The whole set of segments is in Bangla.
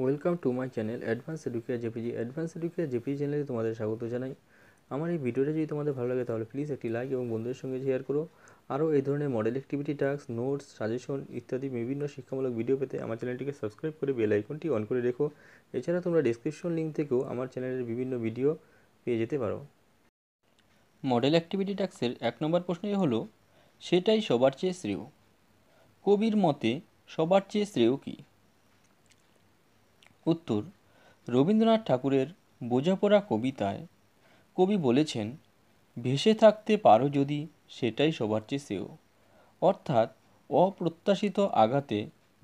welcome to my channel advance Educare JPG advance Educare JPG চ্যানেলে তোমাদের স্বাগত জানাই আমার এই ভিডিওটা যদি তোমাদের ভালো লাগে তাহলে প্লিজ একটি লাইক এবং বন্ধুদের সঙ্গে শেয়ার করো আরও এই ধরনের model activity task notes suggestion ইত্যাদি বিভিন্ন শিক্ষামূলক ভিডিও পেতে আমার চ্যানেলটিকে সাবস্ক্রাইব করে বেল আইকনটি অন করে রেখো এছাড়া তোমরা ডিসক্রিপশন লিঙ্ক থেকেও আমার চ্যানেলের বিভিন্ন ভিডিও পেয়ে যেতে পারো মডেল অ্যাক্টিভিটি টাস্কের এক নম্বর প্রশ্নই হলো সেটাই সবার চেয়ে শ্রেয় কবির মতে সবার চেয়ে শ্রেয় কী উত্তর রবীন্দ্রনাথ ঠাকুরের বোঝাপড়া কবিতায় কবি বলেছেন ভেসে থাকতে পারো যদি সেটাই সবার চেয়ে শ্রেয় অর্থাৎ অপ্রত্যাশিত আঘাতে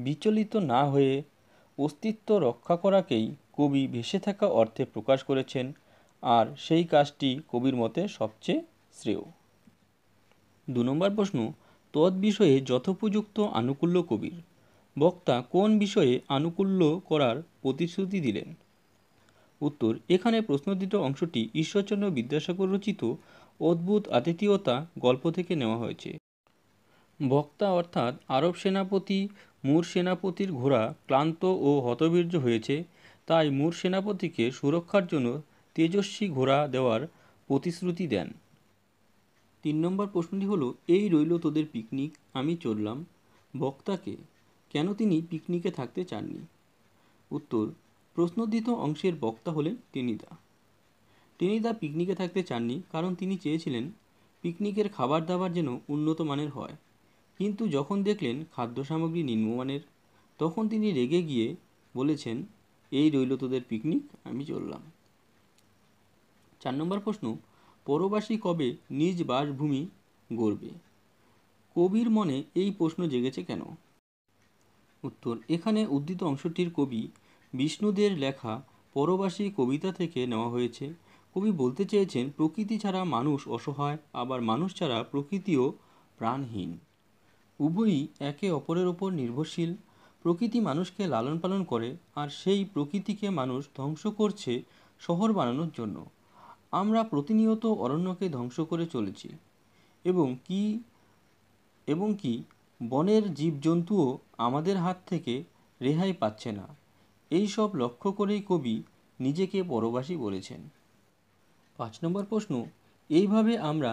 বিচলিত না হয়ে অস্তিত্ব রক্ষা করাকেই কবি ভেসে থাকা অর্থে প্রকাশ করেছেন আর সেই কাজটি কবির মতে সবচেয়ে শ্রেয় দু নম্বর প্রশ্ন তৎবিষয়ে যথোপযুক্ত আনুকূল্য কবির বক্তা কোন বিষয়ে আনুকূল্য করার প্রতিশ্রুতি দিলেন উত্তর এখানে প্রশ্নদিত অংশটি ঈশ্বরচন্দ্র বিদ্যাসাগর রচিত অদ্ভুত আতিথীয়তা গল্প থেকে নেওয়া হয়েছে বক্তা অর্থাৎ আরব সেনাপতি মুর সেনাপতির ঘোড়া ক্লান্ত ও হতবীর্য হয়েছে তাই মুর সেনাপতিকে সুরক্ষার জন্য তেজস্বী ঘোড়া দেওয়ার প্রতিশ্রুতি দেন তিন নম্বর প্রশ্নটি হলো এই রইল তোদের পিকনিক আমি চললাম বক্তাকে কেন তিনি পিকনিকে থাকতে চাননি উত্তর প্রশ্নোদ্দিত অংশের বক্তা হলেন টেনিদা টেনিদা পিকনিকে থাকতে চাননি কারণ তিনি চেয়েছিলেন পিকনিকের খাবার দাবার যেন উন্নত মানের হয় কিন্তু যখন দেখলেন খাদ্য সামগ্রী নিম্নমানের তখন তিনি রেগে গিয়ে বলেছেন এই রইল তোদের পিকনিক আমি চললাম চার নম্বর প্রশ্ন পরবাসী কবে নিজ বাসভূমি গড়বে কবির মনে এই প্রশ্ন জেগেছে কেন উত্তর এখানে উদ্ধৃত অংশটির কবি বিষ্ণুদের লেখা পরবাসী কবিতা থেকে নেওয়া হয়েছে কবি বলতে চেয়েছেন প্রকৃতি ছাড়া মানুষ অসহায় আবার মানুষ ছাড়া প্রকৃতিও প্রাণহীন উভয়ই একে অপরের ওপর নির্ভরশীল প্রকৃতি মানুষকে লালন পালন করে আর সেই প্রকৃতিকে মানুষ ধ্বংস করছে শহর বানানোর জন্য আমরা প্রতিনিয়ত অরণ্যকে ধ্বংস করে চলেছি এবং কি এবং কি বনের জীবজন্তুও আমাদের হাত থেকে রেহাই পাচ্ছে না এই সব লক্ষ্য করেই কবি নিজেকে পরবাসী বলেছেন পাঁচ নম্বর প্রশ্ন এইভাবে আমরা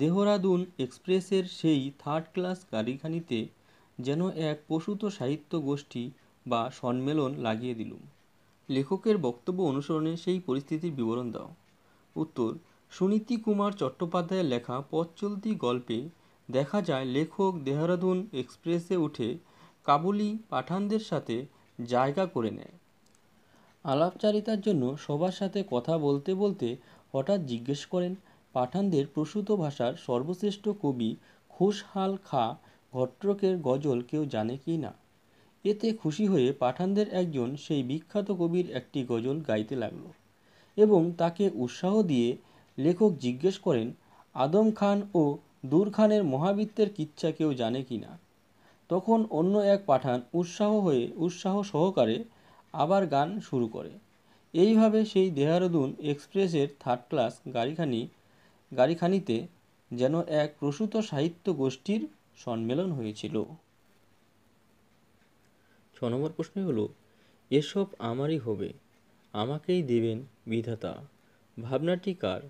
দেহরাদুন এক্সপ্রেসের সেই থার্ড ক্লাস গাড়িখানিতে যেন এক পশুত সাহিত্য গোষ্ঠী বা সম্মেলন লাগিয়ে দিলুম লেখকের বক্তব্য অনুসরণে সেই পরিস্থিতির বিবরণ দাও উত্তর সুনীতি কুমার চট্টোপাধ্যায়ের লেখা পথ চলতি গল্পে দেখা যায় লেখক দেহরাদুন এক্সপ্রেসে উঠে কাবুলি পাঠানদের সাথে জায়গা করে নেয় আলাপচারিতার জন্য সবার সাথে কথা বলতে বলতে হঠাৎ জিজ্ঞেস করেন পাঠানদের প্রসূত ভাষার সর্বশ্রেষ্ঠ কবি খুশহাল খা ঘট্রকের গজল কেউ জানে কি না এতে খুশি হয়ে পাঠানদের একজন সেই বিখ্যাত কবির একটি গজল গাইতে লাগল এবং তাকে উৎসাহ দিয়ে লেখক জিজ্ঞেস করেন আদম খান ও দূরখানের মহাবৃত্তের কিচ্ছা কেউ জানে কি না তখন অন্য এক পাঠান উৎসাহ হয়ে উৎসাহ সহকারে আবার গান শুরু করে এইভাবে সেই দেহারদুন এক্সপ্রেসের থার্ড ক্লাস গাড়িখানি গাড়িখানিতে যেন এক প্রসূত সাহিত্য গোষ্ঠীর সম্মেলন হয়েছিল ছ নম্বর প্রশ্ন হলো এসব আমারই হবে আমাকেই দেবেন বিধাতা ভাবনাটি কার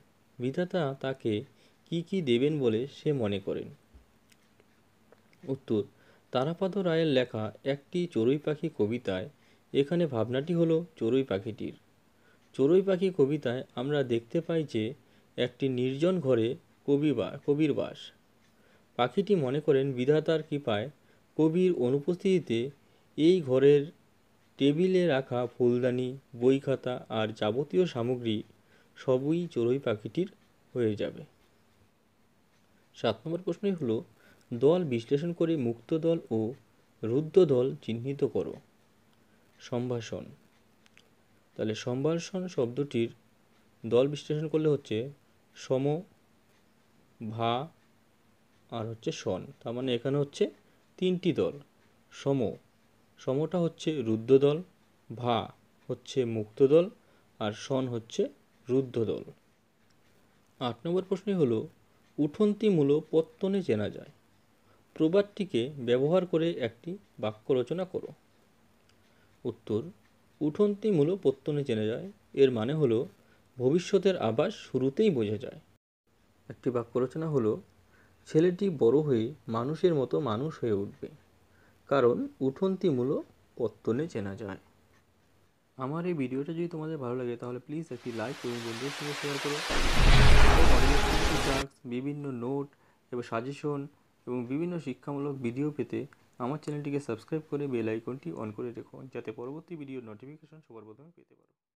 বিধাতা তাকে কি কি দেবেন বলে সে মনে করেন উত্তর তারাপদ রায়ের লেখা একটি চড়ুই পাখি কবিতায় এখানে ভাবনাটি হলো চড়ুই পাখিটির চড়ুই পাখি কবিতায় আমরা দেখতে পাই যে একটি নির্জন ঘরে কবি বা কবির বাস পাখিটি মনে করেন বিধাতার কৃপায় কবির অনুপস্থিতিতে এই ঘরের টেবিলে রাখা ফুলদানি বই খাতা আর যাবতীয় সামগ্রী সবই চড়ুই পাখিটির হয়ে যাবে সাত নম্বর প্রশ্নই হলো দল বিশ্লেষণ করে মুক্ত দল ও রুদ্ধ দল চিহ্নিত করো সম্ভাষণ তাহলে সম্ভাষণ শব্দটির দল বিশ্লেষণ করলে হচ্ছে সম ভা আর হচ্ছে সন তার মানে এখানে হচ্ছে তিনটি দল সম সমটা হচ্ছে রুদ্ধ দল ভা হচ্ছে মুক্ত দল আর সন হচ্ছে রুদ্ধ দল আট নম্বর প্রশ্নই হলো উঠন্তিমূলক পত্তনে চেনা যায় প্রবাদটিকে ব্যবহার করে একটি বাক্য রচনা করো উত্তর উঠন্তিমূলক পত্তনে চেনা যায় এর মানে হলো ভবিষ্যতের আভাস শুরুতেই বোঝা যায় একটি বাক্য রচনা হলো ছেলেটি বড় হয়ে মানুষের মতো মানুষ হয়ে উঠবে কারণ উঠন্তিমূলক পত্তনে চেনা যায় আমার এই ভিডিওটা যদি তোমাদের ভালো লাগে তাহলে প্লিজ একটি লাইক এবং বন্ধুদের সঙ্গে শেয়ার করো ট্যাক্স বিভিন্ন নোট এবং সাজেশন এবং বিভিন্ন শিক্ষামূলক ভিডিও পেতে আমার চ্যানেলটিকে সাবস্ক্রাইব করে বেল আইকনটি অন করে রেখো যাতে পরবর্তী ভিডিওর নোটিফিকেশন সবার প্রথমে পেতে পারো